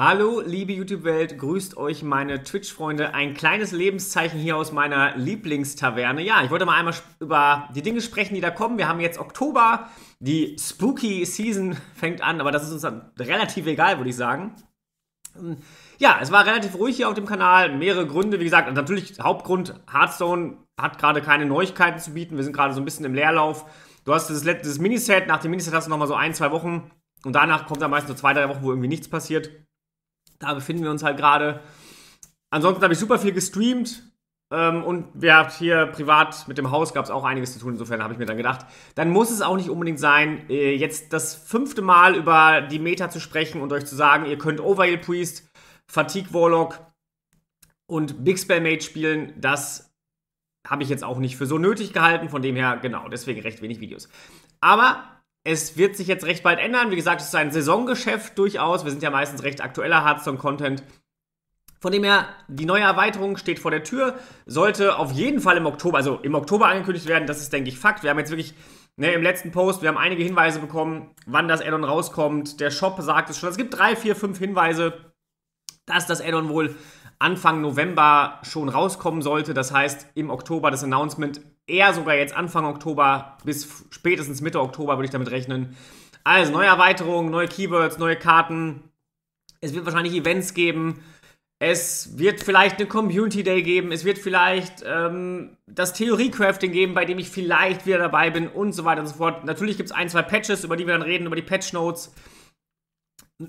Hallo, liebe YouTube-Welt, grüßt euch meine Twitch-Freunde. Ein kleines Lebenszeichen hier aus meiner Lieblingstaverne. Ja, ich wollte mal einmal über die Dinge sprechen, die da kommen. Wir haben jetzt Oktober, die Spooky Season fängt an, aber das ist uns dann relativ egal, würde ich sagen. Ähm, ja, es war relativ ruhig hier auf dem Kanal. Mehrere Gründe, wie gesagt, natürlich Hauptgrund, Hearthstone hat gerade keine Neuigkeiten zu bieten. Wir sind gerade so ein bisschen im Leerlauf. Du hast das letzte Miniset, nach dem Miniset hast du nochmal so ein, zwei Wochen und danach kommt dann meistens so zwei, drei Wochen, wo irgendwie nichts passiert. Da befinden wir uns halt gerade. Ansonsten habe ich super viel gestreamt. Ähm, und wir haben hier privat mit dem Haus gab es auch einiges zu tun. Insofern habe ich mir dann gedacht, dann muss es auch nicht unbedingt sein, äh, jetzt das fünfte Mal über die Meta zu sprechen und euch zu sagen, ihr könnt Overheal Priest, Fatigue Warlock und Big Spell Mage spielen. Das habe ich jetzt auch nicht für so nötig gehalten. Von dem her, genau, deswegen recht wenig Videos. Aber es wird sich jetzt recht bald ändern. Wie gesagt, es ist ein Saisongeschäft durchaus. Wir sind ja meistens recht aktueller Hearthstone-Content. Von dem her, die neue Erweiterung steht vor der Tür, sollte auf jeden Fall im Oktober, also im Oktober angekündigt werden, das ist, denke ich, Fakt. Wir haben jetzt wirklich, ne, im letzten Post, wir haben einige Hinweise bekommen, wann das Addon rauskommt. Der Shop sagt es schon. Es gibt drei, vier, fünf Hinweise, dass das Addon wohl Anfang November schon rauskommen sollte. Das heißt, im Oktober das Announcement eher sogar jetzt Anfang Oktober bis spätestens Mitte Oktober würde ich damit rechnen. Also neue Erweiterungen, neue Keywords, neue Karten. Es wird wahrscheinlich Events geben. Es wird vielleicht eine Community Day geben. Es wird vielleicht ähm, das Theorie-Crafting geben, bei dem ich vielleicht wieder dabei bin und so weiter und so fort. Natürlich gibt es ein, zwei Patches, über die wir dann reden, über die Patch-Notes.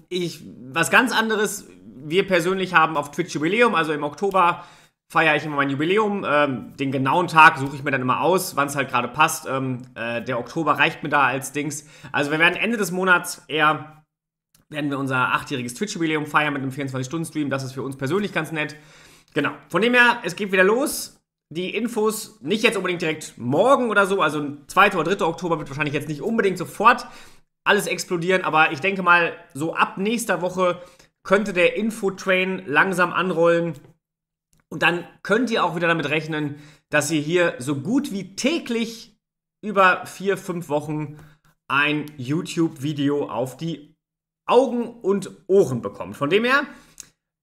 Ich, was ganz anderes, wir persönlich haben auf Twitch Jubiläum, also im Oktober, feiere ich immer mein Jubiläum. Ähm, den genauen Tag suche ich mir dann immer aus, wann es halt gerade passt. Ähm, äh, der Oktober reicht mir da als Dings. Also wir werden Ende des Monats eher werden wir unser achtjähriges Twitch-Jubiläum feiern mit einem 24-Stunden-Stream. Das ist für uns persönlich ganz nett. Genau. Von dem her, es geht wieder los. Die Infos nicht jetzt unbedingt direkt morgen oder so, also 2. oder 3. Oktober wird wahrscheinlich jetzt nicht unbedingt sofort alles explodieren, aber ich denke mal, so ab nächster Woche könnte der Infotrain langsam anrollen und dann könnt ihr auch wieder damit rechnen, dass ihr hier so gut wie täglich über vier, fünf Wochen ein YouTube-Video auf die Augen und Ohren bekommt. Von dem her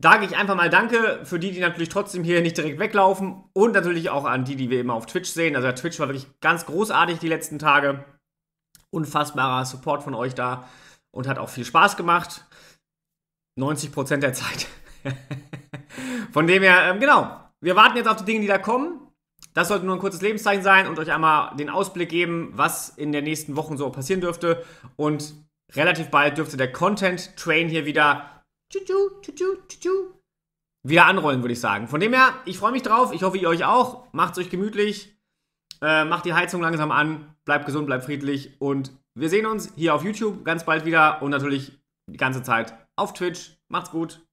sage ich einfach mal Danke für die, die natürlich trotzdem hier nicht direkt weglaufen und natürlich auch an die, die wir immer auf Twitch sehen. Also Twitch war wirklich ganz großartig die letzten Tage. Unfassbarer Support von euch da und hat auch viel Spaß gemacht. 90% der Zeit. Von dem her, ähm, genau. Wir warten jetzt auf die Dinge, die da kommen. Das sollte nur ein kurzes Lebenszeichen sein und euch einmal den Ausblick geben, was in den nächsten Wochen so passieren dürfte. Und relativ bald dürfte der Content Train hier wieder wieder anrollen, würde ich sagen. Von dem her, ich freue mich drauf. Ich hoffe, ihr euch auch. Macht es euch gemütlich. Äh, macht die Heizung langsam an. Bleibt gesund, bleibt friedlich. Und wir sehen uns hier auf YouTube ganz bald wieder und natürlich die ganze Zeit auf Twitch. Macht's gut.